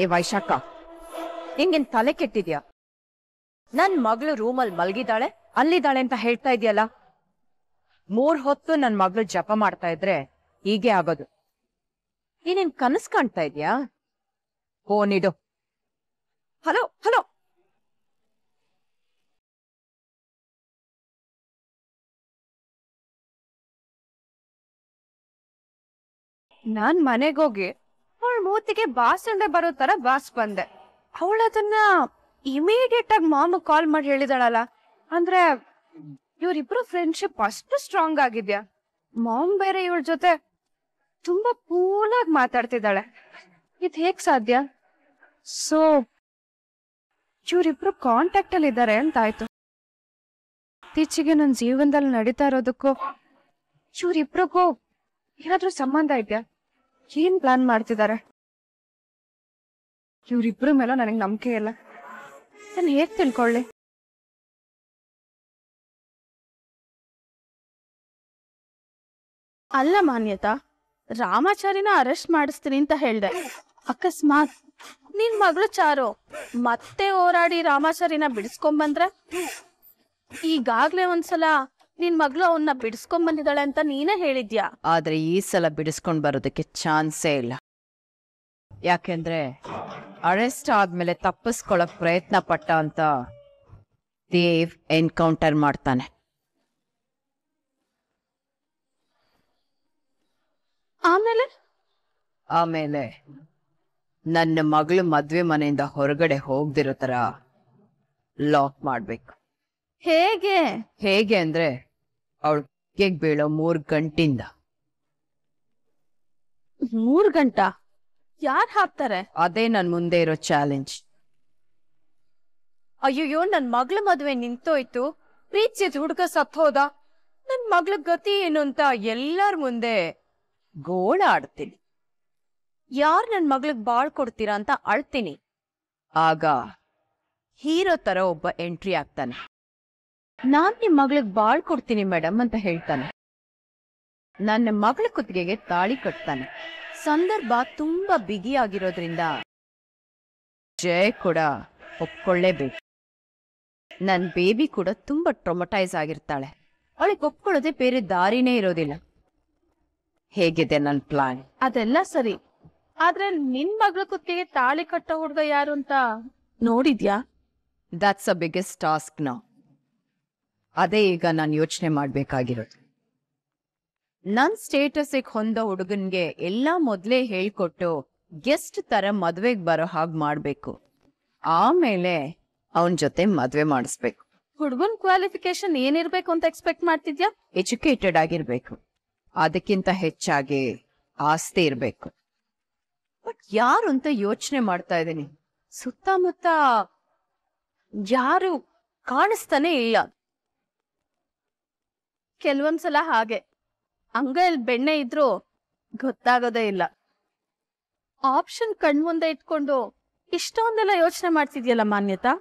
ಏ ವೈಶಾಖ ನಿಂಗೇನ್ ತಲೆ ಕೆಟ್ಟಿದ್ಯಾ ನನ್ ಮಗಳು ರೂಮಲ್ಲಿ ಮಲ್ಗಿದಾಳೆ ಅಲ್ಲಿದ್ದಾಳೆ ಅಂತ ಹೇಳ್ತಾ ಇದೆಯಲ್ಲ ಮೂರ್ ಹೊತ್ತು ನನ್ ಮಗಳು ಜಪ ಮಾಡ್ತಾ ಇದ್ರೆ ಹೀಗೆ ಆಗೋದು ನೀನೇನ್ ಕನಸ್ ಕಾಣ್ತಾ ಇದ್ಯಾ ಫೋನ್ ಹಲೋ ಹಲೋ ನಾನ್ ಮನೆಗೋಗಿ ಅವಳ ಮೂತಿಗೆ ಅಂದ್ರೆ ಬರೋ ತರ ಬಾಸ್ ಬಂದೆ ಅದನ್ನ ಇಮಿಡಿಯೇಟ್ ಆಗಿ ಮಾಮ ಕಾಲ್ ಮಾಡಿ ಹೇಳಿದಾಳಲ್ಲ ಅಂದ್ರೆ ಇವ್ರಿಬ್ರು ಫ್ರೆಂಡ್ಶಿಪ್ ಅಷ್ಟು ಸ್ಟ್ರಾಂಗ್ ಆಗಿದ್ಯಾ ಮಾಮ್ ಬೇರೆ ಇವಳ ಜೊತೆ ತುಂಬಾ ಕೂಲ್ ಆಗಿ ಮಾತಾಡ್ತಿದ್ದಾಳೆ ಇದ್ ಹೇಗ್ ಸಾಧ್ಯ ಸೊ ಇವ್ರಿಬ್ರು ಕಾಂಟ್ಯಾಕ್ಟ್ ಅಲ್ಲಿ ಇದ್ದಾರೆ ಅಂತಾಯ್ತು ಇತ್ತೀಚೆಗೆ ನನ್ನ ಜೀವನದಲ್ಲಿ ನಡೀತಾ ಇರೋದಕ್ಕೂ ಇವ್ರಿಬ್ರಿಗೂ ಏನಾದ್ರೂ ಸಂಬಂಧ ಇದೆಯಾ ಏನ್ ಪ್ಲಾನ್ ಮಾಡ್ತಿದ್ದಾರೆ ಇವ್ರಿಬ್ರ ಮೇಲೆ ನನಗೆ ನಂಬಿಕೆ ಇಲ್ಲ ನಾನು ಹೇಗ್ ತಿಳ್ಕೊಳ್ಳಿ ಅಲ್ಲ ಮಾನ್ಯತಾ ರಾಮಾಚಾರಿನ ಅರೆಸ್ಟ್ ಮಾಡಿಸ್ತೀನಿ ಅಂತ ಹೇಳ್ದೆ ಅಕಸ್ಮಾತ್ ನಿನ್ ಮಗಳು ಚಾರು ಮತ್ತೆ ಹೋರಾಡಿ ರಾಮಾಚಾರಿನ ಬಿಡಿಸ್ಕೊಂಡ್ ಬಂದ್ರೆ ಈಗಾಗ್ಲೇ ಒಂದ್ಸಲ ನಿನ್ ಮಗಳು ಅವನ್ನ ಬಿಡಿಸ್ಕೊಂಡ್ ಬಂದಿದ್ದಾಳೆ ಅಂತ ನೀನೇ ಹೇಳಿದ್ಯಾ ಆದ್ರೆ ಈ ಸಲ ಬಿಡಿಸ್ಕೊಂಡ್ ಬರೋದಕ್ಕೆ ಚಾನ್ಸೇ ಇಲ್ಲ ಯಾಕೆಂದ್ರೆ ಅರೆಸ್ಟ್ ಆದ್ಮೇಲೆ ತಪ್ಪಿಸ್ಕೊಳಕ್ ಪ್ರಯತ್ನ ಪಟ್ಟ ಅಂತ ದೇವ್ ಎನ್ಕೌಂಟರ್ ಮಾಡ್ತಾನೆ ಆಮೇಲೆ ಆಮೇಲೆ ನನ್ನ ಮಗಳು ಮದ್ವೆ ಮನೆಯಿಂದ ಹೊರಗಡೆ ಹೋಗ್ದಿರೋ ತರ ಲಾಕ್ ಮಾಡ್ಬೇಕು ಹೇಗೆ ಹೇಗೆ ಅಂದ್ರೆ ಅವಳು ಕೇಕ್ ಬೀಳೋ ಮೂರ್ ಗಂಟಿಂದ ಮೂರ್ ಗಂಟ ಯಾರ್ ಹಾಕ್ತಾರೆ ಅದೇ ನನ್ ಮುಂದೆ ಇರೋ ಚಾಲೆಂಜ್ ಅಯ್ಯೋ ನನ್ ಮಗಳ ಮದ್ವೆ ನಿಂತೋಯ್ತು ಹುಡ್ಗ ಹುಡುಗ ಹೋದ ನನ್ ಮಗಳ ಗತಿ ಏನು ಅಂತ ಎಲ್ಲಾರ್ ಮುಂದೆ ಗೋಳ ಆಡ್ತೀನಿ ಯಾರ್ ನನ್ ಮಗ್ಳಿಗ್ ಬಾಳ್ ಕೊಡ್ತೀರಾ ಅಂತ ಅಳ್ತೀನಿ ಆಗ ಹೀರೋ ತರ ಒಬ್ಬ ಎಂಟ್ರಿ ಆಗ್ತಾನೆ ನಾನ್ ನಿಮ್ ಮಗಳಿಗೆ ಬಾಳ್ ಕೊಡ್ತೀನಿ ಮೇಡಮ್ ಅಂತ ಹೇಳ್ತಾನೆ ನನ್ನ ಮಗಳ ಕುತ್ತಿಗೆಗೆ ತಾಳಿ ಕಟ್ತಾನೆ ಸಂದರ್ಭ ತುಂಬಾ ಬಿಗಿಯಾಗಿರೋದ್ರಿಂದ ಜಯ ಕೂಡ ಒಪ್ಕೊಳ್ಳೇಬೇಕು ನನ್ ಬೇಬಿ ಕೂಡ ತುಂಬಾ ಟ್ರೊಮಟೈಸ್ ಆಗಿರ್ತಾಳೆ ಅವಳಿಗೆ ಒಪ್ಕೊಳ್ಳೋದೆ ಬೇರೆ ದಾರಿನೇ ಇರೋದಿಲ್ಲ ಹೇಗಿದೆ ನನ್ ಪ್ಲಾನ್ ಅದೆಲ್ಲ ಸರಿ ಆದ್ರೆ ನಿನ್ ಮಗಳ ಕುತ್ತಿಗೆ ತಾಳಿ ಕಟ್ಟೋ ಹುಡ್ಗ ಯಾರು ಅಂತ ನೋಡಿದ್ಯಾ ದಟ್ಸ್ ಅ ಬಿಗ್ಗೆಸ್ಟ್ ಟಾಸ್ಕ್ ನಾವು ಅದೇ ಈಗ ನಾನು ಯೋಚನೆ ಮಾಡಬೇಕಾಗಿರೋದು ನನ್ ಸ್ಟೇಟಸ್ಗೆ ಹೊಂದ ಹುಡುಗನ್ಗೆ ಎಲ್ಲ ಮೊದಲೇ ಹೇಳ್ಕೊಟ್ಟು ಗೆಸ್ಟ್ ತರ ಮದ್ವೆಗೆ ಬರೋ ಹಾಗೆ ಮಾಡಬೇಕು ಆಮೇಲೆ ಅವನ ಜೊತೆ ಮದ್ವೆ ಮಾಡಿಸ್ಬೇಕು ಹುಡುಗನ್ ಕ್ವಾಲಿಫಿಕೇಶನ್ ಏನಿರ್ಬೇಕು ಅಂತ ಎಕ್ಸ್ಪೆಕ್ಟ್ ಮಾಡ್ತಿದ್ಯಾ ಎಜುಕೇಟೆಡ್ ಆಗಿರ್ಬೇಕು ಅದಕ್ಕಿಂತ ಹೆಚ್ಚಾಗಿ ಆಸ್ತಿ ಇರ್ಬೇಕು ಬಟ್ ಯಾರು ಅಂತ ಯೋಚನೆ ಮಾಡ್ತಾ ಇದ್ದೀನಿ ಸುತ್ತಮುತ್ತ ಯಾರು ಕಾಣಿಸ್ತಾನೆ ಇಲ್ಲ ಕೆಲವೊಂದ್ಸಲ ಹಾಗೆ ಅಂಗೈಲ್ ಬೆಣ್ಣೆ ಇದ್ರೂ ಗೊತ್ತಾಗೋದೇ ಇಲ್ಲ ಆಪ್ಷನ್ ಕಣ್ಮುಂದೆ ಇಟ್ಕೊಂಡು ಇಷ್ಟೊಂದೆಲ್ಲ ಯೋಚನೆ ಮಾಡ್ತಿದ್ಯಲ್ಲ ಮಾನ್ಯತಾ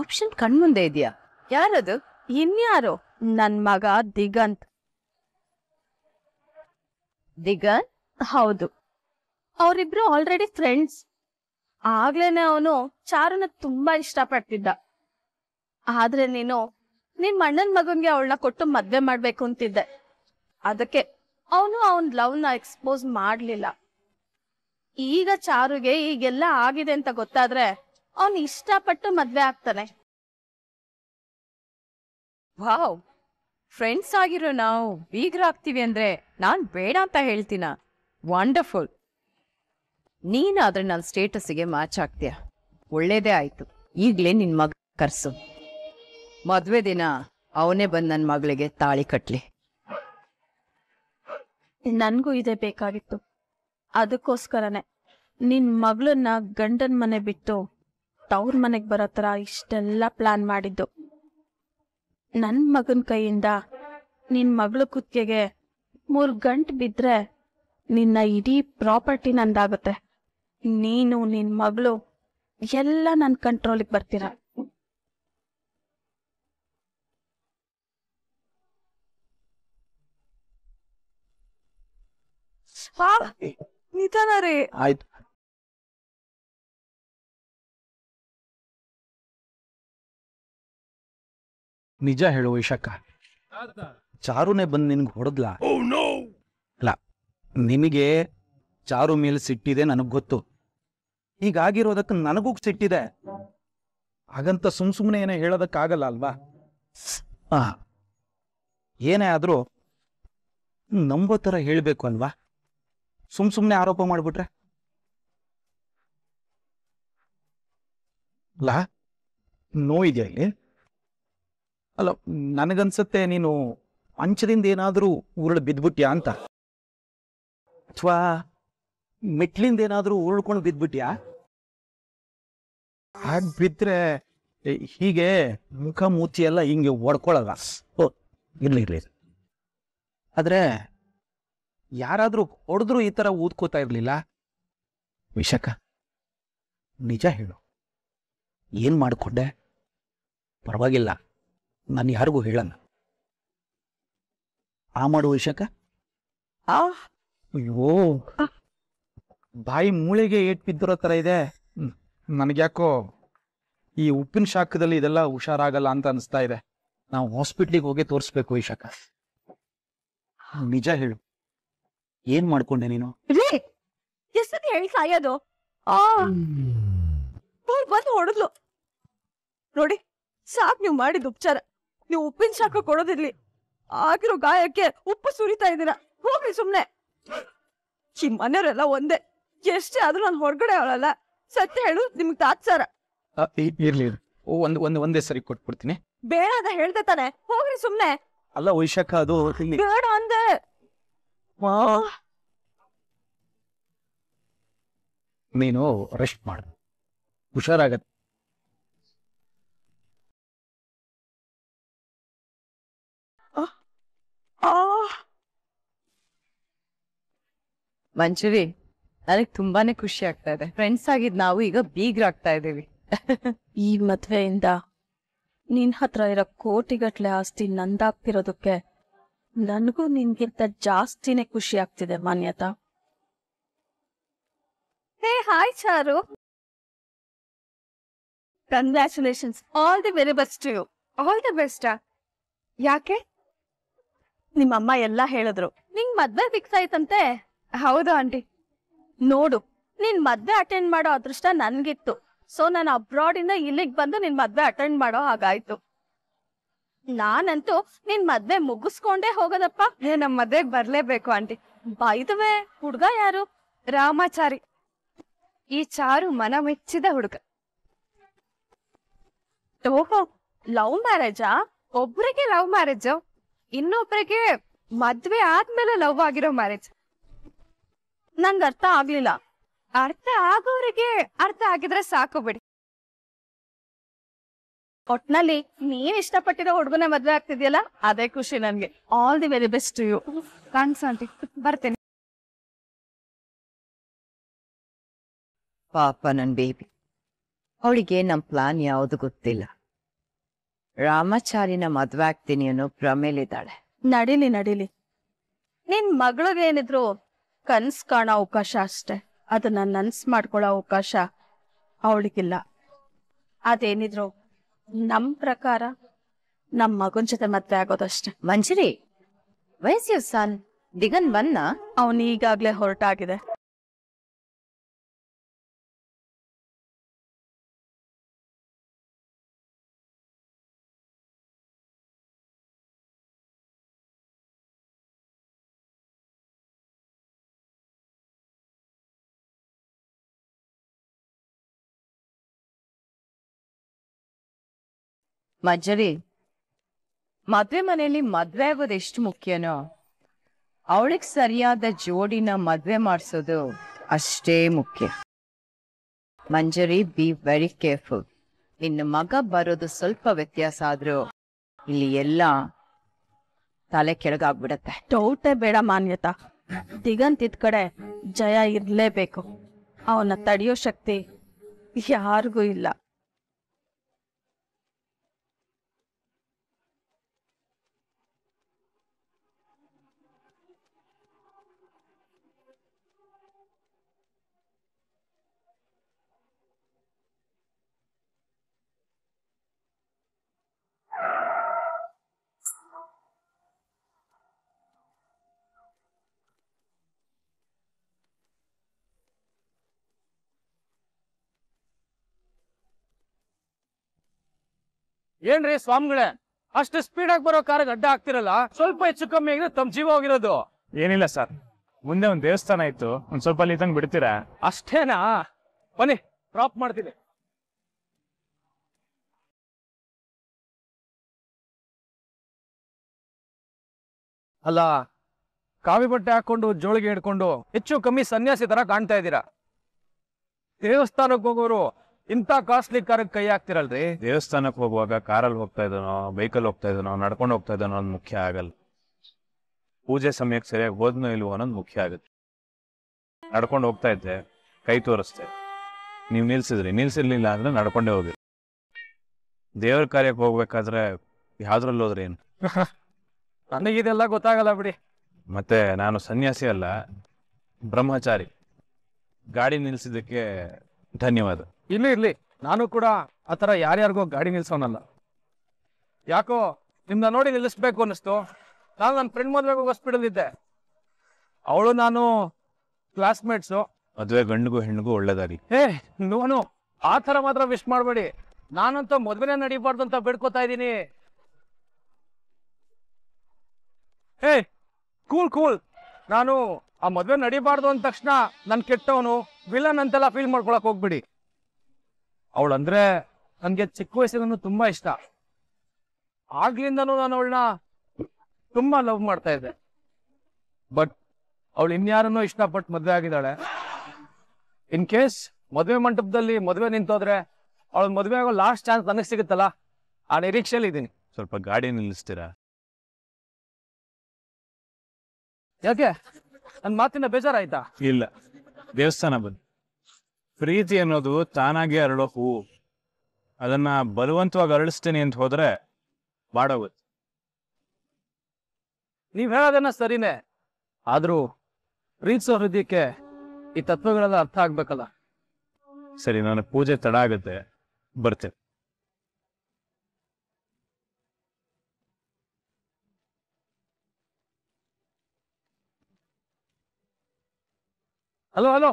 ಆಪ್ಷನ್ ಕಣ್ಮುಂದೆ ಇದೆಯಾ ಯಾರದು ಇನ್ಯಾರು ನನ್ ಮಗ ದಿಗಂತ್ ದಿಗಂತ್ ಹೌದು ಅವರಿಬ್ರು ಆಲ್ರೆಡಿ ಫ್ರೆಂಡ್ಸ್ ಆಗ್ಲೇನೆ ಅವನು ಚಾರುನ ತುಂಬಾ ಇಷ್ಟಪಡ್ತಿದ್ದ ಆದ್ರೆ ನೀನು ನಿಮ್ ಅಣ್ಣನ್ ಮಗನ್ಗೆ ಅವಳನ್ನ ಕೊಟ್ಟು ಮದ್ವೆ ಮಾಡ್ಬೇಕು ಅಂತಿದ್ದೆ ಅದಕ್ಕೆ ಅವನು ಅವನ್ ಲವ್ ನ ಎಕ್ಸ್ಪೋಸ್ ಮಾಡ್ಲಿಲ್ಲ ಈಗ ಚಾರುಗೆ ಈಗೆಲ್ಲ ಆಗಿದೆ ಅಂತ ಗೊತ್ತಾದ್ರೆ ಅವನ್ ಇಷ್ಟಪಟ್ಟು ಮದ್ವೆ ಆಗ್ತಾನೆ ವಾವ್ ಫ್ರೆಂಡ್ಸ್ ಆಗಿರೋ ನಾವು ಆಗ್ತೀವಿ ಅಂದ್ರೆ ನಾನ್ ಬೇಡ ಅಂತ ಹೇಳ್ತೀನ ವಂಡರ್ಫುಲ್ ನೀನಾದ್ರೆ ನನ್ನ ಸ್ಟೇಟಸ್ಗೆ ಮ್ಯಾಚ್ ಆಗ್ತೀಯ ಒಳ್ಳೇದೇ ಆಯ್ತು ಈಗ್ಲೇ ನಿನ್ ಮಗ ಕರ್ಸು ಮದುವೆ ದಿನ ಅವನೇ ಬಂದ್ ನನ್ನ ಮಗಳಿಗೆ ತಾಳಿ ಕಟ್ಲಿ ನನ್ಗೂ ಇದೇ ಬೇಕಾಗಿತ್ತು ಅದಕ್ಕೋಸ್ಕರನೇ ನಿನ್ ಮಗಳನ್ನ ಗಂಡನ್ ಮನೆ ಬಿಟ್ಟು ತವ್ರ ಮನೆಗ್ ಬರೋ ತರ ಇಷ್ಟೆಲ್ಲ ಪ್ಲಾನ್ ಮಾಡಿದ್ದು ನನ್ ಮಗನ್ ಕೈಯಿಂದ ನಿನ್ ಮಗಳ ಕುತ್ತಿಗೆಗೆ ಮೂರ್ ಗಂಟು ಬಿದ್ರೆ ನಿನ್ನ ಇಡೀ ಪ್ರಾಪರ್ಟಿ ನಂದಾಗುತ್ತೆ ನೀನು ನಿನ್ ಮಗಳು ಎಲ್ಲ ನನ್ನ ಕಂಟ್ರೋಲಿಗೆ ಬರ್ತೀರ ರೀ ಆಯ್ತು ನಿಜ ಹೇಳು ವೈಶಾಖ ಚಾರುನೇ ಬಂದು ನಿನ್ಗೆ ಹೊಡೆದ್ಲ ಅಲ್ಲ ನಿಮಗೆ ಚಾರು ಮೇಲೆ ಸಿಟ್ಟಿದೆ ನನಗ್ ಗೊತ್ತು ಹೀಗಾಗಿರೋದಕ್ಕೆ ನನಗೂ ಸಿಟ್ಟಿದೆ ಹಾಗಂತ ಸುಮ್ ಸುಮ್ಮನೆ ಏನೋ ಹೇಳೋದಕ್ಕಾಗಲ್ಲ ಅಲ್ವಾ ಏನೇ ಆದ್ರೂ ನಂಬೋ ಥರ ಹೇಳಬೇಕು ಅಲ್ವಾ ಸುಮ್ ಸುಮ್ನೆ ಆರೋಪ ಮಾಡ್ಬಿಟ್ರೆ ಅಲ್ಲ ಇದೆಯಾ ಇಲ್ಲಿ ಅಲ್ಲ ನನಗನ್ಸುತ್ತೆ ನೀನು ಅಂಚದಿಂದ ಏನಾದರೂ ಉರುಳು ಬಿದ್ಬಿಟ್ಯಾ ಅಂತ ಅಥವಾ ಮೆಟ್ಲಿಂದ ಏನಾದರೂ ಉರುಳ್ಕೊಂಡು ಬಿದ್ಬಿಟ್ಯಾ ಹಾಗೆ ಬಿದ್ದರೆ ಹೀಗೆ ಮುಖ ಮೂತಿ ಎಲ್ಲ ಹಿಂಗೆ ಓಡ್ಕೊಳ್ಳಲ್ಲ ಓ ಇರಲಿ ಇರಲಿ ಆದರೆ ಯಾರಾದರೂ ಹೊಡೆದ್ರು ಈ ಥರ ಊದ್ಕೋತಾ ಇರಲಿಲ್ಲ ವಿಶಾಖ ನಿಜ ಹೇಳು ಏನು ಮಾಡಿಕೊಂಡೆ ಪರವಾಗಿಲ್ಲ ನಾನು ಯಾರಿಗೂ ಹೇಳಲ್ಲ ಆ ಮಾಡು ವಿಶಕ ಆ ಅಯ್ಯೋ ಬಾಯಿ ಮೂಳೆಗೆ ಏಟ್ ಬಿದ್ದಿರೋ ಥರ ಇದೆ ನನಗ್ಯಾಕೋ ಈ ಉಪ್ಪಿನ ಶಾಖದಲ್ಲಿ ಇದೆಲ್ಲ ಹುಷಾರಾಗಲ್ಲ ಅಂತ ಅನಿಸ್ತಾ ಇದೆ ನಾವು ಹಾಸ್ಪಿಟ್ಲಿಗೆ ಹೋಗಿ ತೋರಿಸ್ಬೇಕು ವಿಶಾಖ ನಿಜ ಹೇಳು ಏನ್ ಮಾಡ್ಕೊಂಡೆ ನೀನು ರೀ ಹೇಳಿ ಸಾಯೋದು ಆ ಬಂದು ಹೊಡದ್ಲು ನೋಡಿ ಸಾಕ್ ನೀವು ಮಾಡಿದ ಉಪಚಾರ ನೀವು ಉಪ್ಪಿನ ಶಾಖ ಕೊಡೋದಿರ್ಲಿ ಆಗಿರೋ ಗಾಯಕ್ಕೆ ಉಪ್ಪು ಸುರಿತಾ ಇದೀರ ಹೋಗ್ಲಿ ಸುಮ್ನೆ ಈ ಮನೆಯವರೆಲ್ಲ ಒಂದೇ ಎಷ್ಟೇ ಆದ್ರೂ ನಾನು ಹೊರಗಡೆ ಅವಳಲ್ಲ ಸತ್ಯ ಹೇಳು ನಿಮ್ಗೆ ತಾತ್ಸಾರ ಅಪ್ಪ ಇರ್ಲಿ ಓ, ಒಂದೇ ಸರಿ ಕೊಟ್ಬಿಡ್ತೀನಿ ಬೇಡ ಅಂತ ಹೇಳ್ದೆ ತಾನೆ ಹೋಗ್ರಿ ಸುಮ್ನೆ ಅಲ್ಲ ವೈಶಾಖ ಅದು ಬೇಡ ಅಂದೆ ನೀನು ರೆಸ್ಟ್ ಮಾಡು ಹುಷಾರಾಗತ್ತೆ ಮಂಜುರಿ ನನಗ್ ತುಂಬಾನೇ ಖುಷಿ ಆಗ್ತಾ ಇದೆ ಫ್ರೆಂಡ್ಸ್ ಆಗಿದ್ ನಾವು ಈಗ ಆಗ್ತಾ ಇದೀವಿ ಈ ಮದ್ವೆಯಿಂದ ನಿನ್ ಹತ್ರ ಇರೋ ಕೋಟಿಗಟ್ಲೆ ಆಸ್ತಿ ನಂದಾಗ್ತಿರೋದಕ್ಕೆ ನನಗೂ ನಿನ್ಗಿಂತ ಜಾಸ್ತಿನೇ ಖುಷಿ ಆಗ್ತಿದೆ Manyata hey hi Charu congratulations all the very best you all the best ಯಾಕೆ ನಿಮ್ಮಮ್ಮ ಎಲ್ಲ ಹೇಳಿದ್ರು ನಿಂಗ್ ಮದ್ವೆ ಫಿಕ್ಸ್ ಆಯ್ತಂತೆ ಹೌದು ಆಂಟಿ ನೋಡು ನಿನ್ ಮದ್ವೆ ಅಟೆಂಡ್ ಮಾಡೋ ಅದೃಷ್ಟ ನನ್ಗಿತ್ತು ಸೊ ನಾನು ಅಬ್ರಾಡ್ ಇಂದ ಇಲ್ಲಿಗೆ ಬಂದು ನಿನ್ ಮದ್ವೆ ಅಟೆಂಡ್ ಮಾಡೋ ಹಾಗಾಯ್ತು ನಾನಂತೂ ನಿನ್ ಮದ್ವೆ ಮುಗಿಸ್ಕೊಂಡೇ ಹೋಗೋದಪ್ಪ ಏ ನಮ್ ಮದ್ವೆಗ್ ಬರ್ಲೇಬೇಕು ಆಂಟಿ ಬೈದವೆ ಹುಡ್ಗ ಯಾರು ರಾಮಾಚಾರಿ ಈ ಚಾರು ಮನ ಮೆಚ್ಚಿದ ಹುಡುಗ ಓಹೋ ಲವ್ ಮ್ಯಾರೇಜಾ ಒಬ್ರಿಗೆ ಲವ್ ಮ್ಯಾರೇಜ್ ಇನ್ನೊಬ್ರಿಗೆ ಮದ್ವೆ ಆದ್ಮೇಲೆ ಲವ್ ಆಗಿರೋ ಮ್ಯಾರೇಜ್ ನಂಗ ಅರ್ಥ ಆಗ್ಲಿಲ್ಲ ಅರ್ಥ ಆಗೋರಿಗೆ ಅರ್ಥ ಆಗಿದ್ರೆ ಸಾಕು ಬಿಡಿ ಒಟ್ನಲ್ಲಿ ನೀನ್ ಇಷ್ಟಪಟ್ಟಿರೋ ಹುಡುಗನ ಮದ್ವೆ ಆಗ್ತಿದ್ಯಲ್ಲ ಅದೇ ಖುಷಿ ನನ್ಗೆ all the very best to you thanks aunty ಬರ್ತೇನೆ ಪಾಪ ನನ್ ಬೇಬಿ ಅವಳಿಗೆ ನಮ್ ಪ್ಲಾನ್ ಯಾವ್ದು ಗೊತ್ತಿಲ್ಲ ರಾಮಾಚಾರಿನ ಮದ್ವೆ ಆಗ್ತೀನಿ ಅನ್ನೋ ಭ್ರಮೇಲಿದ್ದಾಳೆ ನಡೀಲಿ ನಡೀಲಿ ನಿನ್ ಮಗಳಿಗೇನಿದ್ರು ಕನ್ಸ್ ಕಾಣೋ ಅವಕಾಶ ಅಷ್ಟೆ ಅದನ್ನ ನನ್ಸ್ ಮಾಡ್ಕೊಳ್ಳೋ ಅವಕಾಶ ಅವಳಿಗಿಲ್ಲ ಅದೇನಿದ್ರು ನಮ್ ಪ್ರಕಾರ ನಮ್ ಮಗನ್ ಜೊತೆ ಮದ್ವೆ ಆಗೋದಷ್ಟೇ ಮಂಜರಿ ವಯಸ್ ಸನ್ ದಿಗನ್ ಬನ್ನ ಅವನು ಈಗಾಗ್ಲೇ ಹೊರಟಾಗಿದೆ ಮಂಜರಿ ಮದ್ವೆ ಮನೆಯಲ್ಲಿ ಮದ್ವೆ ಆಗೋದು ಎಷ್ಟು ಮುಖ್ಯನೋ ಅವಳಿಗೆ ಸರಿಯಾದ ಜೋಡಿನ ಮದ್ವೆ ಮಾಡಿಸೋದು ಅಷ್ಟೇ ಮುಖ್ಯ ಮಂಜರಿ ಬಿ ವೆರಿ ಕೇರ್ಫುಲ್ ನಿನ್ನ ಮಗ ಬರೋದು ಸ್ವಲ್ಪ ವ್ಯತ್ಯಾಸ ಆದ್ರೂ ಇಲ್ಲಿ ಎಲ್ಲ ತಲೆ ಕೆಳಗಾಗ್ಬಿಡತ್ತೆ ಡೌಟೇ ಬೇಡ ಮಾನ್ಯತಾ ದಿಗಂತ್ ಕಡೆ ಜಯ ಇರ್ಲೇಬೇಕು ಅವನ ತಡೆಯೋ ಶಕ್ತಿ ಯಾರಿಗೂ ಇಲ್ಲ ಏನ್ರಿ ಸ್ವಾಮಿಗಳೇ ಅಷ್ಟು ಸ್ಪೀಡ್ ಆಗಿ ಬರೋ ಕಾರಿಗೆ ಅಡ್ಡ ಆಗ್ತಿರಲ್ಲ ಸ್ವಲ್ಪ ಹೆಚ್ಚು ಕಮ್ಮಿ ಆಗಿದ್ರೆ ತಮ್ ಜೀವ ಹೋಗಿರೋದು ಏನಿಲ್ಲ ಸರ್ ಮುಂದೆ ಒಂದ್ ದೇವಸ್ಥಾನ ಇತ್ತು ಒಂದ್ ಸ್ವಲ್ಪ ಅಲ್ಲಿ ಇದಂಗ್ ಬಿಡ್ತೀರಾ ಅಷ್ಟೇನಾ ಬನ್ನಿ ಡ್ರಾಪ್ ಮಾಡ್ತೀನಿ ಅಲ್ಲ ಕಾವಿ ಬಟ್ಟೆ ಹಾಕೊಂಡು ಜೋಳಿಗೆ ಹಿಡ್ಕೊಂಡು ಹೆಚ್ಚು ಕಮ್ಮಿ ಸನ್ಯಾಸಿ ತರ ಕಾಣ್ತಾ ಇದ್ದೀರಾ ದೇವಸ್ಥಾನಕ್ಕೆ ಹೋಗೋರು ಇಂತ ಕಾಸ್ಟ್ಲಿ ಕಾರ್ ಕೈ ಹಾಕ್ತಿರಲ್ರಿ ದೇವಸ್ಥಾನಕ್ಕೆ ಹೋಗುವಾಗ ಕಾರಲ್ಲಿ ಹೋಗ್ತಾ ಇದ್ದಾನೋ ಬೈಕಲ್ಲಿ ಹೋಗ್ತಾ ಇದ್ದಾನೋ ನಡ್ಕೊಂಡು ಹೋಗ್ತಾ ಇದ್ದಾನೋ ಅನ್ನೋದು ಮುಖ್ಯ ಆಗಲ್ಲ ಪೂಜೆ ಸಮಯಕ್ಕೆ ಸರಿಯಾಗಿ ಹೋದ್ನೋ ಇಲ್ವೋ ಅನ್ನೋದು ಮುಖ್ಯ ಆಗುತ್ತೆ ನಡ್ಕೊಂಡು ಹೋಗ್ತಾ ಇದ್ದೆ ಕೈ ತೋರಿಸ್ತೆ ನೀವು ನಿಲ್ಸಿದ್ರಿ ನಿಲ್ಸಿರ್ಲಿಲ್ಲ ಅಂದ್ರೆ ನಡ್ಕೊಂಡೇ ಹೋಗಿ ದೇವ್ರ ಕಾರ್ಯಕ್ಕೆ ಹೋಗ್ಬೇಕಾದ್ರೆ ಯಾವ್ದ್ರಲ್ಲಿ ಹೋದ್ರಿ ಏನು ನನಗಿದೆಲ್ಲ ಗೊತ್ತಾಗಲ್ಲ ಬಿಡಿ ಮತ್ತೆ ನಾನು ಸನ್ಯಾಸಿ ಅಲ್ಲ ಬ್ರಹ್ಮಚಾರಿ ಗಾಡಿ ನಿಲ್ಸಿದ್ದಕ್ಕೆ ಧನ್ಯವಾದ ಇಲ್ಲಿ ಇರಲಿ ನಾನು ಕೂಡ ಆ ಥರ ಯಾರ್ಯಾರಿಗೋ ಗಾಡಿ ನಿಲ್ಸೋನಲ್ಲ ಯಾಕೋ ನಿಮ್ಮನ್ನ ನೋಡಿ ನಿಲ್ಲಿಸ್ಬೇಕು ಅನ್ನಿಸ್ತು ನಾನು ನನ್ನ ಫ್ರೆಂಡ್ ಮದುವೆಗೆ ಹಾಸ್ಪಿಟಲ್ ಇದ್ದೆ ಅವಳು ನಾನು ಕ್ಲಾಸ್ಮೇಟ್ಸು ಮದುವೆ ಗಂಡಿಗೂ ಹೆಣ್ಣಿಗೂ ಒಳ್ಳೆದಾರಿ ಏ ನೋನು ಆ ಥರ ಮಾತ್ರ ವಿಶ್ ಮಾಡಬೇಡಿ ನಾನಂತೂ ಮದುವೆನೇ ನಡೀಬಾರ್ದು ಅಂತ ಬೇಡ್ಕೋತಾ ಇದ್ದೀನಿ ಏ ಕೂಲ್ ಕೂಲ್ ನಾನು ಆ ಮದುವೆ ನಡಿಬಾರ್ದು ಅಂದ ತಕ್ಷಣ ನನ್ನ ಕೆಟ್ಟವನು ವಿಲನ್ ಅಂತೆಲ್ಲ ಫೀಲ್ ಮಾಡ್ಕೊಳಕ್ ಹೋಗ್ಬಿಡಿ ಅವಳಂದ್ರೆ ನನ್ಗೆ ಚಿಕ್ಕ ವಯಸ್ಸಿನ ತುಂಬಾ ಇಷ್ಟ ಆಗ್ಲಿಂದನೂ ನಾನು ಅವಳನ್ನ ತುಂಬಾ ಲವ್ ಮಾಡ್ತಾ ಇದ್ದೆ ಬಟ್ ಅವಳು ಇನ್ಯಾರನ್ನು ಇಷ್ಟಪಟ್ಟು ಮದ್ವೆ ಆಗಿದ್ದಾಳೆ ಇನ್ ಕೇಸ್ ಮದ್ವೆ ಮಂಟಪದಲ್ಲಿ ಮದ್ವೆ ನಿಂತೋದ್ರೆ ಅವಳ ಮದ್ವೆ ಆಗೋ ಲಾಸ್ಟ್ ಚಾನ್ಸ್ ನನಗೆ ಸಿಗುತ್ತಲ್ಲ ಆ ನಿರೀಕ್ಷೆಯಲ್ಲಿ ಇದ್ದೀನಿ ಸ್ವಲ್ಪ ಗಾಡಿ ನಿಲ್ಲಿಸ್ತೀರಾ ಯಾಕೆ ನನ್ನ ಮಾತಿನ ಬೇಜಾರಾಯ್ತಾ ಇಲ್ಲ ದೇವಸ್ಥಾನ ಬಂದು ಪ್ರೀತಿ ಅನ್ನೋದು ತಾನಾಗೆ ಅರಳೋ ಹೂವು ಅದನ್ನ ಬಲವಂತವಾಗಿ ಅರಳಿಸ್ತೀನಿ ಅಂತ ಹೋದ್ರೆ ಬಾಡೋಗುತ್ತೆ ನೀವ್ ಹೇಳೋದನ್ನ ಸರಿನೇ ಆದ್ರೂ ಪ್ರೀತಿಸೋ ಹೃದಯಕ್ಕೆ ಈ ತತ್ವಗಳೆಲ್ಲ ಅರ್ಥ ಆಗ್ಬೇಕಲ್ಲ ಸರಿ ನಾನು ಪೂಜೆ ತಡ ಆಗುತ್ತೆ ಬರ್ತೇನೆ ಹಲೋ ಹಲೋ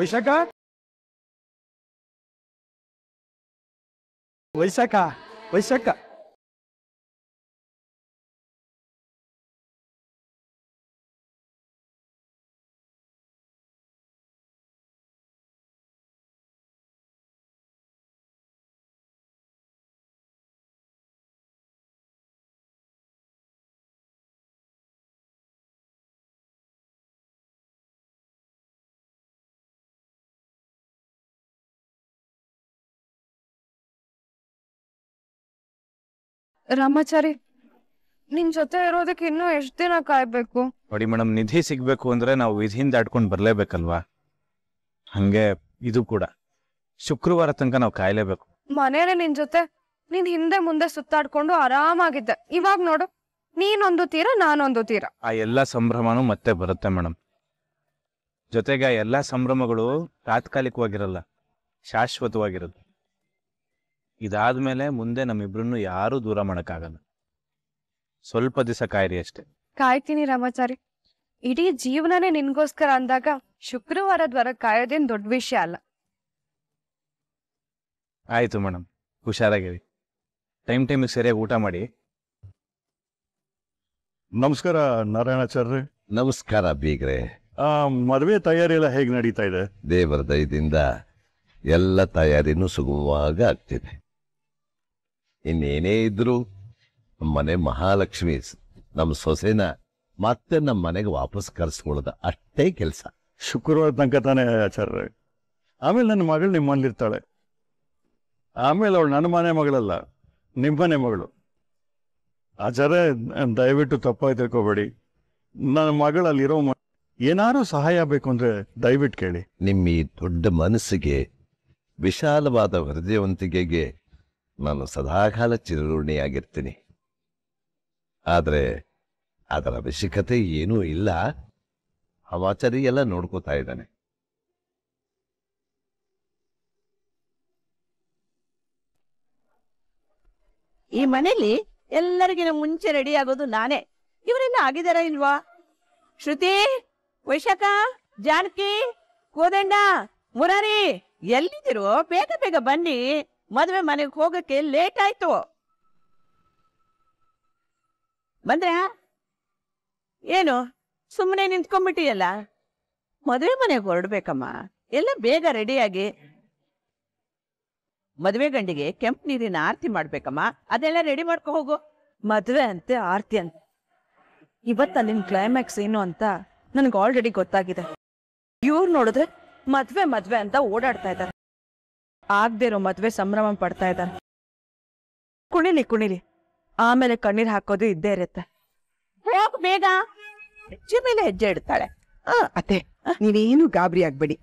वैशाख वैशाख वैशाख ರಾಮಾಚಾರಿ ನಿನ್ ಜೊತೆ ಇರೋದಕ್ಕೆ ಇನ್ನೂ ಎಷ್ಟು ದಿನ ಕಾಯ್ಬೇಕು ನೋಡಿ ಮೇಡಮ್ ನಿಧಿ ಸಿಗ್ಬೇಕು ಅಂದ್ರೆ ನಾವು ವಿಧಿಯಿಂದ ಆಡ್ಕೊಂಡು ಬರ್ಲೇಬೇಕಲ್ವಾ ಹಂಗೆ ಇದು ಕೂಡ ಶುಕ್ರವಾರ ತನಕ ನಾವು ಕಾಯಲೇಬೇಕು ಮನೇಲೆ ನಿನ್ ಜೊತೆ ನೀನ್ ಹಿಂದೆ ಮುಂದೆ ಸುತ್ತಾಡ್ಕೊಂಡು ಆರಾಮಾಗಿದ್ದೆ ಇವಾಗ ನೋಡು ನೀನೊಂದು ತೀರ ನಾನೊಂದು ತೀರ ಆ ಎಲ್ಲಾ ಸಂಭ್ರಮನೂ ಮತ್ತೆ ಬರುತ್ತೆ ಮೇಡಮ್ ಜೊತೆಗೆ ಆ ಎಲ್ಲಾ ಸಂಭ್ರಮಗಳು ತಾತ್ಕಾಲಿಕವಾಗಿರಲ್ಲ ಶಾಶ್ವತವಾಗಿರುತ್ತೆ ಇದಾದ್ಮೇಲೆ ಮುಂದೆ ನಮ್ಮಿಬ್ರು ಯಾರು ದೂರ ಮಾಡಕ್ಕಾಗಲ್ಲ ಸ್ವಲ್ಪ ದಿವಸ ಕಾಯ್ರಿ ಅಷ್ಟೇ ಕಾಯ್ತೀನಿ ರಾಮಾಚಾರಿ ಇಡೀ ಜೀವನನೇ ನಿನ್ಗೋಸ್ಕರ ಅಂದಾಗ ದ್ವಾರ ಕಾಯೋದೇನ್ ದೊಡ್ಡ ವಿಷಯ ಅಲ್ಲ ಆಯ್ತು ಮೇಡಮ್ ಹುಷಾರಾಗಿರಿ ಟೈಮ್ ಟೈಮಿಗೆ ಸರಿಯಾಗಿ ಊಟ ಮಾಡಿ ನಮಸ್ಕಾರ ನಾರಾಯಣಾಚಾರ್ಯ ನಮಸ್ಕಾರ ಬೀಗ್ರೆ ಮದುವೆ ತಯಾರಿ ಎಲ್ಲ ಹೇಗೆ ನಡೀತಾ ಇದೆ ದೇವರ ದಯದಿಂದ ಎಲ್ಲ ತಯಾರಿನೂ ಸುಗುವಾಗ ಆಗ್ತಿದೆ ಇನ್ನೇನೇ ಇದ್ರು ಮನೆ ಮಹಾಲಕ್ಷ್ಮಿ ನಮ್ಮ ಸೊಸೆನ ಮತ್ತೆ ನಮ್ಮ ಮನೆಗೆ ವಾಪಸ್ ಕರೆಸ್ಕೊಳ್ಳೋದ ಅಷ್ಟೇ ಕೆಲಸ ಶುಕ್ರವಾರ ತನಕ ತಾನೇ ಆಚಾರ್ಯ ಆಮೇಲೆ ನನ್ನ ಮಗಳು ನಿಮ್ಮ ಇರ್ತಾಳೆ ಆಮೇಲೆ ಅವಳು ನನ್ನ ಮನೆ ಮಗಳಲ್ಲ ನಿಮ್ಮ ಮನೆ ಮಗಳು ಆಚಾರ್ಯ ದಯವಿಟ್ಟು ತಪ್ಪಾಗಿ ತಿಳ್ಕೊಬೇಡಿ ನನ್ನ ಮಗಳಲ್ಲಿರೋ ಏನಾರು ಸಹಾಯ ಬೇಕು ಅಂದ್ರೆ ದಯವಿಟ್ಟು ಕೇಳಿ ನಿಮ್ಮ ಈ ದೊಡ್ಡ ಮನಸ್ಸಿಗೆ ವಿಶಾಲವಾದ ಹೃದಯವಂತಿಕೆಗೆ ನಾನು ಸದಾಕಾಲ ಚಿರಋಣಿಯಾಗಿರ್ತೀನಿ ಆದರೆ ಅದರ ಅವಶ್ಯಕತೆ ಏನೂ ಇಲ್ಲ ಹವಾಚರಿ ಎಲ್ಲ ನೋಡ್ಕೋತಾ ಇದ್ದಾನೆ ಈ ಮನೆಯಲ್ಲಿ ಎಲ್ಲರಿಗಿನ ಮುಂಚೆ ರೆಡಿ ಆಗೋದು ನಾನೇ ಇವರೆಲ್ಲ ಆಗಿದಾರ ಇಲ್ವಾ ಶ್ರುತಿ ವೈಶಾಖ ಜಾನಕಿ ಕೋದಂಡ ಮುರಾರಿ ಎಲ್ಲಿದ್ದೀರೋ ಬೇಗ ಬೇಗ ಬನ್ನಿ ಮದುವೆ ಮನೆಗೆ ಹೋಗಕ್ಕೆ ಲೇಟ್ ಆಯ್ತು ಬಂದ್ರೆ ಏನು ಸುಮ್ಮನೆ ನಿಂತ್ಕೊಂಡ್ಬಿಟ್ಟಿಯಲ್ಲ ಮದುವೆ ಮನೆಗೆ ಹೊರಡ್ಬೇಕಮ್ಮ ಎಲ್ಲ ಬೇಗ ರೆಡಿಯಾಗಿ ಮದುವೆ ಗಂಡಿಗೆ ಕೆಂಪು ನೀರಿನ ಆರತಿ ಮಾಡ್ಬೇಕಮ್ಮ ಅದೆಲ್ಲ ರೆಡಿ ಮಾಡ್ಕೊ ಹೋಗು ಮದುವೆ ಅಂತೆ ಆರತಿ ಅಂತ ಇವತ್ತ ನಿನ್ ಕ್ಲೈಮ್ಯಾಕ್ಸ್ ಏನು ಅಂತ ನನ್ಗೆ ಆಲ್ರೆಡಿ ಗೊತ್ತಾಗಿದೆ ಇವ್ರು ನೋಡಿದ್ರೆ ಮದ್ವೆ ಮದ್ವೆ ಅಂತ ಓಡಾಡ್ತಾ ಇದ್ದಾರೆ ಆಗದೆ ಇರೋ ಮದ್ವೆ ಸಂಭ್ರಮ ಪಡ್ತಾ ಇದ್ದಾರೆ ಕುಣಿಲಿ ಕುಣಿಲಿ ಆಮೇಲೆ ಕಣ್ಣೀರ್ ಹಾಕೋದು ಇದ್ದೇ ಇರುತ್ತೆ ಹೋಗ್ ಬೇಗ ಹೆಜ್ಜೆ ಮೇಲೆ ಹೆಜ್ಜೆ ಇಡ್ತಾಳೆ ಆ, ಅತ್ತೆ ನೀವೇನು ಗಾಬರಿ ಆಗ್ಬೇಡಿ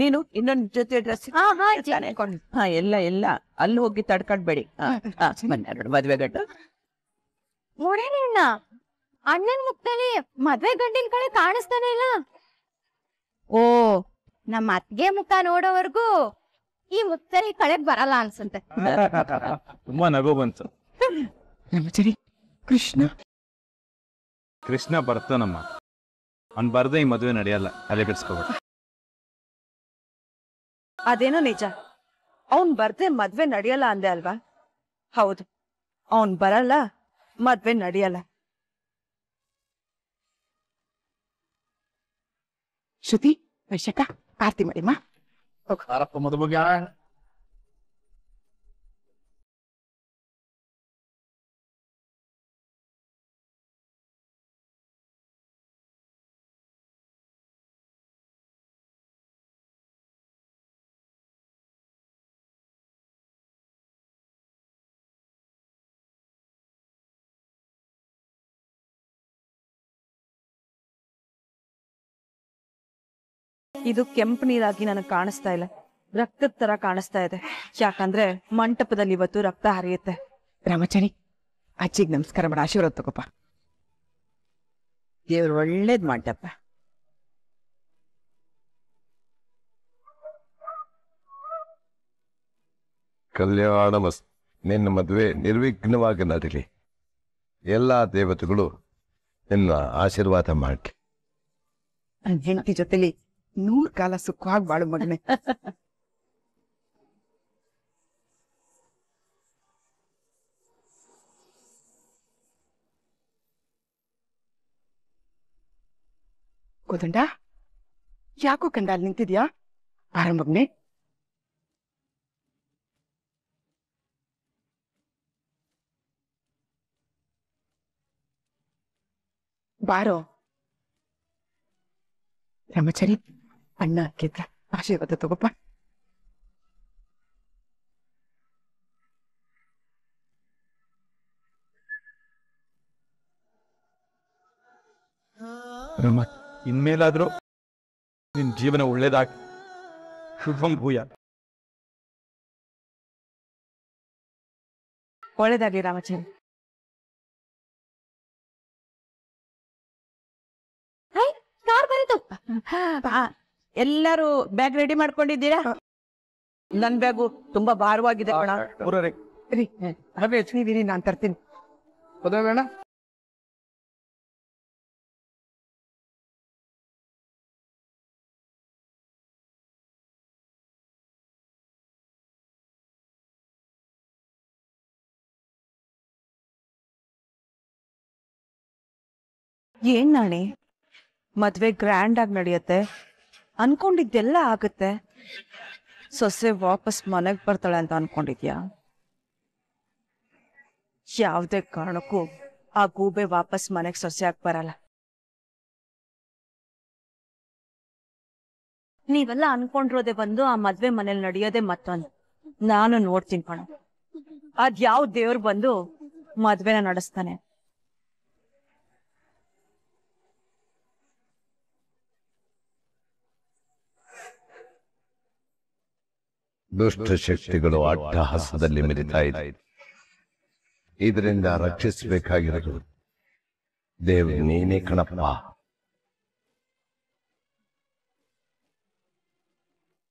ನೀನು ಇನ್ನೊಂದ್ ಜೊತೆ ಡ್ರೆಸ್ ಹಾ, ಎಲ್ಲ ಎಲ್ಲ ಅಲ್ಲಿ ಹೋಗಿ ತಡ್ಕೊಂಡ್ಬೇಡಿ ಮದ್ವೆ ಗಂಟು ಅಣ್ಣನ್ ಮುಖದಲ್ಲಿ ಮದ್ವೆ ಗಂಡಿನ ಕಡೆ ಕಾಣಿಸ್ತಾನೆ ಇಲ್ಲ ಓ ನಮ್ಮ ಅತ್ಗೆ ಮುಖ ನೋಡೋವರೆಗೂ ಈ ಮುತ್ತರಿ ಕಳೆ ಬರಲ್ಲ ಅನ್ಸುತ್ತೆ ತುಂಬಾ ನಗು ಬಂತು ಕೃಷ್ಣ ಕೃಷ್ಣ ಬರ್ತಾನಮ್ಮ ಅವ್ನ್ ಬರ್ದೆ ಈ ಮದುವೆ ನಡೆಯಲ್ಲ ತಲೆ ಕೆಡ್ಸ್ಕೋಬೇಕು ಅದೇನೋ ನಿಜ ಅವ್ನ್ ಬರ್ದೆ ಮದ್ವೆ ನಡೆಯಲ್ಲ ಅಂದೆ ಅಲ್ವಾ ಹೌದು ಅವ್ನ್ ಬರಲ್ಲ ಮದ್ವೆ ನಡೆಯಲ್ಲ ಶ್ರುತಿ ವೈಶಕ ಆರ್ತಿ ಮಾಡಿಮ್ಮ O cara toma ಇದು ಕೆಂಪು ನೀರಾಗಿ ನನಗೆ ಕಾಣಿಸ್ತಾ ಇಲ್ಲ ರಕ್ತದ ತರ ಕಾಣಿಸ್ತಾ ಇದೆ ಯಾಕಂದ್ರೆ ಮಂಟಪದಲ್ಲಿ ಇವತ್ತು ರಕ್ತ ಹರಿಯುತ್ತೆ ರಾಮಚಾರಿ ಅಜ್ಜಿಗೆ ನಮಸ್ಕಾರ ಮಾಡ ಆಶೀರ್ವಾದ ತಗೋಪ ದೇವ್ರ ಒಳ್ಳೇದ್ ಮಂಟಪ ಕಲ್ಯಾಣ ಮಸ್ ನಿನ್ನ ಮದುವೆ ನಿರ್ವಿಘ್ನವಾಗಿ ನಡೀಲಿ ಎಲ್ಲಾ ದೇವತೆಗಳು ನಿನ್ನ ಆಶೀರ್ವಾದ ಮಾಡಲಿ ಹೆಂಡತಿ ಜೊತೆಲಿ ನೂಲ್ ಕಾಲ ಸುಖವಾಗಿ ಬಾಳು ಮಗನೆ ಕೋದಂಡ ಯಾಕೋ ಕಂಡ ಅಲ್ಲಿ ನಿಂತಿದ್ಯಾ ಆರಂಭಗ್ನೆ ಬಾರೋ ಬ್ರಹ್ಮಚರಿ ಅಣ್ಣ ಹಾಕಿದ್ರ ಆಶೀರ್ವಾದ ತಗೋಪ್ಪ ಇನ್ಮೇಲಾದ್ರೂ ನಿನ್ ಜೀವನ ಒಳ್ಳೇದಾಗ ಶುಭಂ ಭೂಯ ಒಳ್ಳೇದಾಗಲಿ ರಾಮಚಂದ್ರ ಕಾರ್ ಬಾ ಎಲ್ಲರೂ ಬ್ಯಾಗ್ ರೆಡಿ ಮಾಡ್ಕೊಂಡಿದ್ದೀರಾ ನನ್ ಬ್ಯಾಗು ತುಂಬಾ ಭಾರವಾಗಿದೆ ನಾನ್ ತರ್ತೀನಿ ಏನ್ ನಾಣಿ ಮದ್ವೆ ಗ್ರ್ಯಾಂಡ್ ಆಗಿ ನಡೆಯುತ್ತೆ ಅನ್ಕೊಂಡಿದ್ದೆಲ್ಲ ಆಗುತ್ತೆ ಸೊಸೆ ವಾಪಸ್ ಮನೆಗೆ ಬರ್ತಾಳೆ ಅಂತ ಅನ್ಕೊಂಡಿದ್ಯಾ ಯಾವ್ದೇ ಕಾರಣಕ್ಕೂ ಆ ಗೂಬೆ ವಾಪಸ್ ಮನೆಗೆ ಸೊಸೆ ಆಗಿ ಬರಲ್ಲ ನೀವೆಲ್ಲ ಅನ್ಕೊಂಡಿರೋದೆ ಬಂದು ಆ ಮದ್ವೆ ಮನೇಲಿ ನಡೆಯೋದೇ ಮತ್ತೊಂದು ನಾನು ನೋಡ್ತೀನಿ ಕಣ ಅದ್ ಯಾವ ದೇವ್ರು ಬಂದು ಮದ್ವೆನ ನಡೆಸ್ತಾನೆ ದುಷ್ಟ ಶಕ್ತಿಗಳು ಅಟ್ಟಹಾಸದಲ್ಲಿ ಮಿರಿತಾ ಇದೆ ಇದರಿಂದ ರಕ್ಷಿಸಬೇಕಾಗಿರೋದು ದೇವ್ ನೀನೇ ಕಣಪ್ಪ